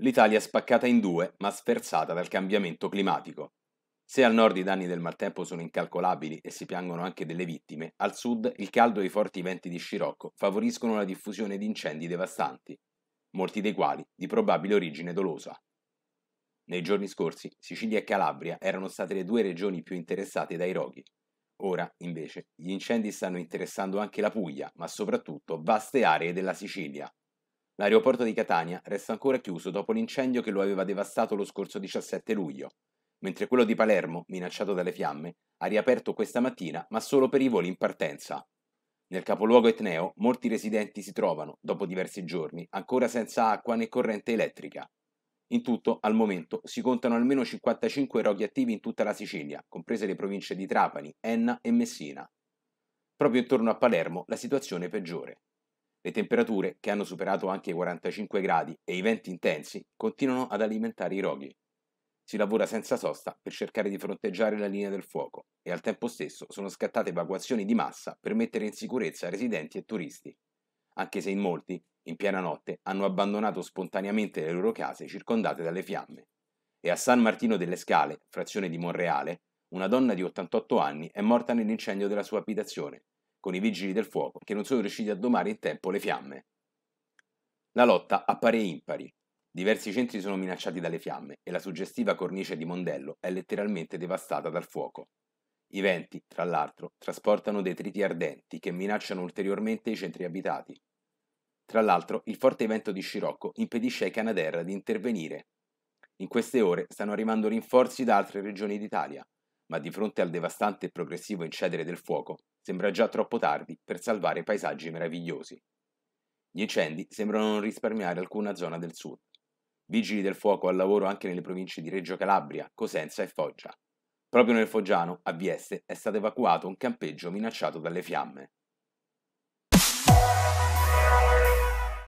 L'Italia è spaccata in due, ma sferzata dal cambiamento climatico. Se al nord i danni del maltempo sono incalcolabili e si piangono anche delle vittime, al sud il caldo e i forti venti di scirocco favoriscono la diffusione di incendi devastanti, molti dei quali di probabile origine dolosa. Nei giorni scorsi Sicilia e Calabria erano state le due regioni più interessate dai roghi. Ora, invece, gli incendi stanno interessando anche la Puglia, ma soprattutto vaste aree della Sicilia, L'aeroporto di Catania resta ancora chiuso dopo l'incendio che lo aveva devastato lo scorso 17 luglio, mentre quello di Palermo, minacciato dalle fiamme, ha riaperto questa mattina ma solo per i voli in partenza. Nel capoluogo etneo molti residenti si trovano, dopo diversi giorni, ancora senza acqua né corrente elettrica. In tutto, al momento, si contano almeno 55 roghi attivi in tutta la Sicilia, comprese le province di Trapani, Enna e Messina. Proprio intorno a Palermo la situazione è peggiore. Le temperature, che hanno superato anche i 45 gradi e i venti intensi, continuano ad alimentare i roghi. Si lavora senza sosta per cercare di fronteggiare la linea del fuoco e al tempo stesso sono scattate evacuazioni di massa per mettere in sicurezza residenti e turisti, anche se in molti, in piena notte, hanno abbandonato spontaneamente le loro case circondate dalle fiamme. E a San Martino delle Scale, frazione di Monreale, una donna di 88 anni è morta nell'incendio della sua abitazione, con i vigili del fuoco che non sono riusciti a domare in tempo le fiamme. La lotta appare impari. Diversi centri sono minacciati dalle fiamme e la suggestiva cornice di Mondello è letteralmente devastata dal fuoco. I venti, tra l'altro, trasportano detriti ardenti che minacciano ulteriormente i centri abitati. Tra l'altro, il forte vento di Scirocco impedisce ai Canadair di intervenire. In queste ore stanno arrivando rinforzi da altre regioni d'Italia, ma di fronte al devastante e progressivo incedere del fuoco, sembra già troppo tardi per salvare paesaggi meravigliosi. Gli incendi sembrano non risparmiare alcuna zona del sud. Vigili del fuoco al lavoro anche nelle province di Reggio Calabria, Cosenza e Foggia. Proprio nel Foggiano, a Vieste, è stato evacuato un campeggio minacciato dalle fiamme.